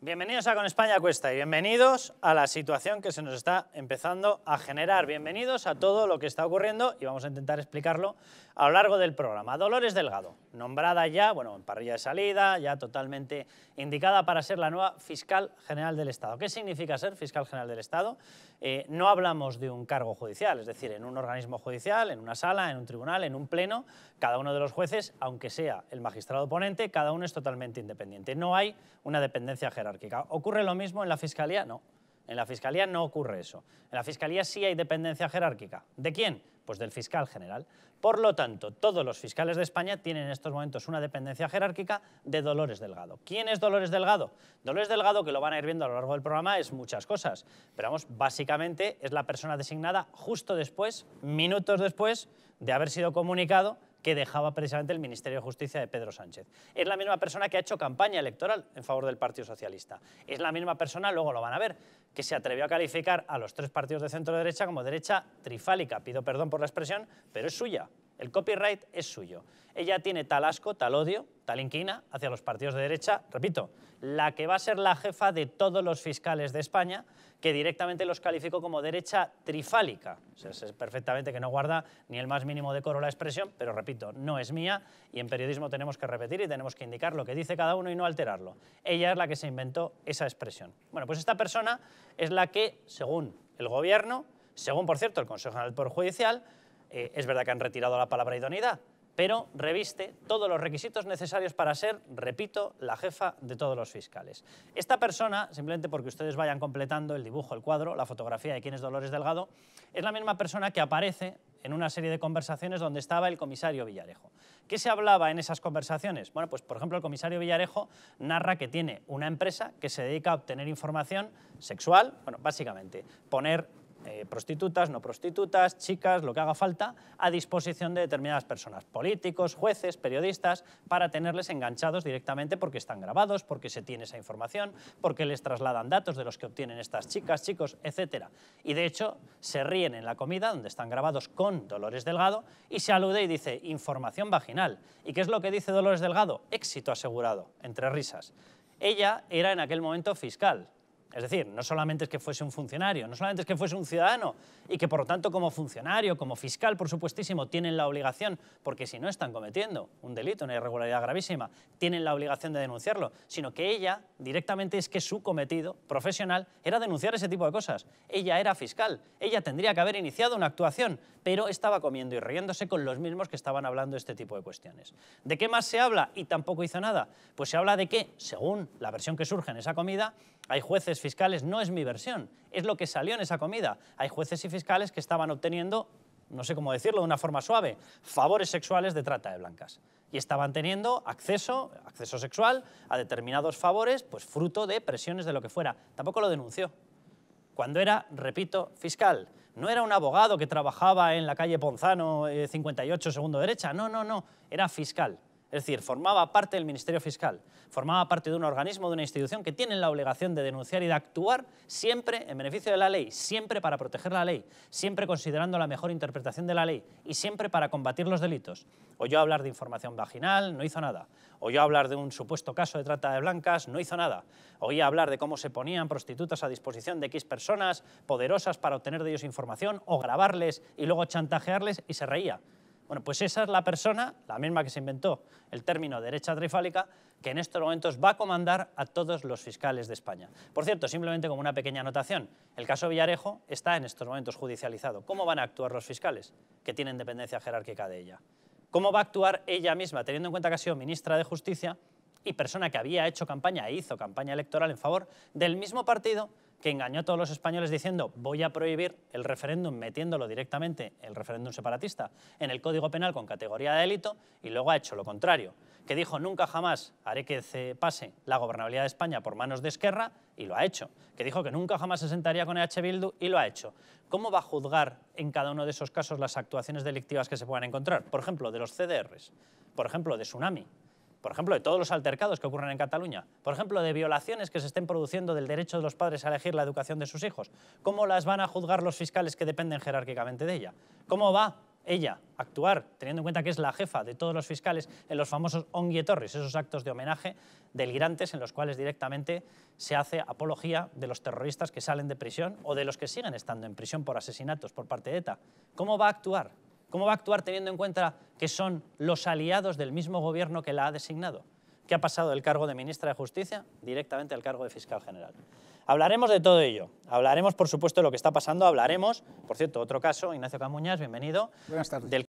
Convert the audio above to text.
Bienvenidos a Con España Cuesta y bienvenidos a la situación que se nos está empezando a generar. Bienvenidos a todo lo que está ocurriendo y vamos a intentar explicarlo a lo largo del programa. Dolores Delgado, nombrada ya, bueno, en parrilla de salida, ya totalmente indicada para ser la nueva fiscal general del Estado. ¿Qué significa ser fiscal general del Estado? Eh, no hablamos de un cargo judicial, es decir, en un organismo judicial, en una sala, en un tribunal, en un pleno, cada uno de los jueces, aunque sea el magistrado ponente, cada uno es totalmente independiente. No hay una dependencia jerárquica. ¿Ocurre lo mismo en la fiscalía? No. En la Fiscalía no ocurre eso. En la Fiscalía sí hay dependencia jerárquica. ¿De quién? Pues del fiscal general. Por lo tanto, todos los fiscales de España tienen en estos momentos una dependencia jerárquica de Dolores Delgado. ¿Quién es Dolores Delgado? Dolores Delgado, que lo van a ir viendo a lo largo del programa, es muchas cosas. Pero vamos, básicamente es la persona designada justo después, minutos después de haber sido comunicado que dejaba precisamente el Ministerio de Justicia de Pedro Sánchez. Es la misma persona que ha hecho campaña electoral en favor del Partido Socialista. Es la misma persona, luego lo van a ver, que se atrevió a calificar a los tres partidos de centro derecha como derecha trifálica. Pido perdón por la expresión, pero es suya. El copyright es suyo. Ella tiene tal asco, tal odio tal inquina hacia los partidos de derecha, repito, la que va a ser la jefa de todos los fiscales de España, que directamente los calificó como derecha trifálica. es perfectamente que no guarda ni el más mínimo decoro la expresión, pero repito, no es mía y en periodismo tenemos que repetir y tenemos que indicar lo que dice cada uno y no alterarlo. Ella es la que se inventó esa expresión. Bueno, pues esta persona es la que, según el gobierno, según por cierto el Consejo General del Poder Judicial, eh, es verdad que han retirado la palabra idoneidad, pero reviste todos los requisitos necesarios para ser, repito, la jefa de todos los fiscales. Esta persona, simplemente porque ustedes vayan completando el dibujo, el cuadro, la fotografía de quién es Dolores Delgado, es la misma persona que aparece en una serie de conversaciones donde estaba el comisario Villarejo. ¿Qué se hablaba en esas conversaciones? Bueno, pues por ejemplo el comisario Villarejo narra que tiene una empresa que se dedica a obtener información sexual, bueno, básicamente, poner eh, prostitutas, no prostitutas, chicas, lo que haga falta, a disposición de determinadas personas, políticos, jueces, periodistas, para tenerles enganchados directamente porque están grabados, porque se tiene esa información, porque les trasladan datos de los que obtienen estas chicas, chicos, etc. Y de hecho, se ríen en la comida donde están grabados con Dolores Delgado y se alude y dice información vaginal. ¿Y qué es lo que dice Dolores Delgado? Éxito asegurado, entre risas. Ella era en aquel momento fiscal, es decir, no solamente es que fuese un funcionario, no solamente es que fuese un ciudadano y que por lo tanto como funcionario, como fiscal, por supuestísimo, tienen la obligación, porque si no están cometiendo un delito, una irregularidad gravísima, tienen la obligación de denunciarlo, sino que ella directamente es que su cometido profesional era denunciar ese tipo de cosas. Ella era fiscal, ella tendría que haber iniciado una actuación, pero estaba comiendo y riéndose con los mismos que estaban hablando este tipo de cuestiones. ¿De qué más se habla? Y tampoco hizo nada. Pues se habla de que, según la versión que surge en esa comida, hay jueces fiscales, no es mi versión, es lo que salió en esa comida. Hay jueces y fiscales que estaban obteniendo, no sé cómo decirlo de una forma suave, favores sexuales de trata de blancas y estaban teniendo acceso, acceso sexual a determinados favores, pues fruto de presiones de lo que fuera. Tampoco lo denunció cuando era, repito, fiscal. No era un abogado que trabajaba en la calle Ponzano 58, eh, segundo derecha, no, no, no, era fiscal. Es decir, formaba parte del Ministerio Fiscal, formaba parte de un organismo, de una institución que tiene la obligación de denunciar y de actuar siempre en beneficio de la ley, siempre para proteger la ley, siempre considerando la mejor interpretación de la ley y siempre para combatir los delitos. Oyó hablar de información vaginal, no hizo nada. Oyó hablar de un supuesto caso de trata de blancas, no hizo nada. Oía hablar de cómo se ponían prostitutas a disposición de X personas poderosas para obtener de ellos información o grabarles y luego chantajearles y se reía. Bueno, pues esa es la persona, la misma que se inventó el término derecha trifálica, que en estos momentos va a comandar a todos los fiscales de España. Por cierto, simplemente como una pequeña anotación, el caso Villarejo está en estos momentos judicializado. ¿Cómo van a actuar los fiscales que tienen dependencia jerárquica de ella? ¿Cómo va a actuar ella misma, teniendo en cuenta que ha sido ministra de Justicia y persona que había hecho campaña e hizo campaña electoral en favor del mismo partido que engañó a todos los españoles diciendo voy a prohibir el referéndum metiéndolo directamente, el referéndum separatista, en el Código Penal con categoría de delito y luego ha hecho lo contrario, que dijo nunca jamás haré que se pase la gobernabilidad de España por manos de Esquerra y lo ha hecho, que dijo que nunca jamás se sentaría con EH Bildu y lo ha hecho. ¿Cómo va a juzgar en cada uno de esos casos las actuaciones delictivas que se puedan encontrar? Por ejemplo, de los CDRs, por ejemplo, de Tsunami, por ejemplo, de todos los altercados que ocurren en Cataluña, por ejemplo, de violaciones que se estén produciendo del derecho de los padres a elegir la educación de sus hijos, ¿cómo las van a juzgar los fiscales que dependen jerárquicamente de ella? ¿Cómo va ella a actuar, teniendo en cuenta que es la jefa de todos los fiscales en los famosos onguietorris, esos actos de homenaje delirantes en los cuales directamente se hace apología de los terroristas que salen de prisión o de los que siguen estando en prisión por asesinatos por parte de ETA. ¿Cómo va a actuar ¿Cómo va a actuar teniendo en cuenta que son los aliados del mismo gobierno que la ha designado? ¿Qué ha pasado del cargo de ministra de Justicia directamente al cargo de fiscal general. Hablaremos de todo ello. Hablaremos, por supuesto, de lo que está pasando. Hablaremos, por cierto, otro caso, Ignacio Camuñas, bienvenido. Buenas tardes.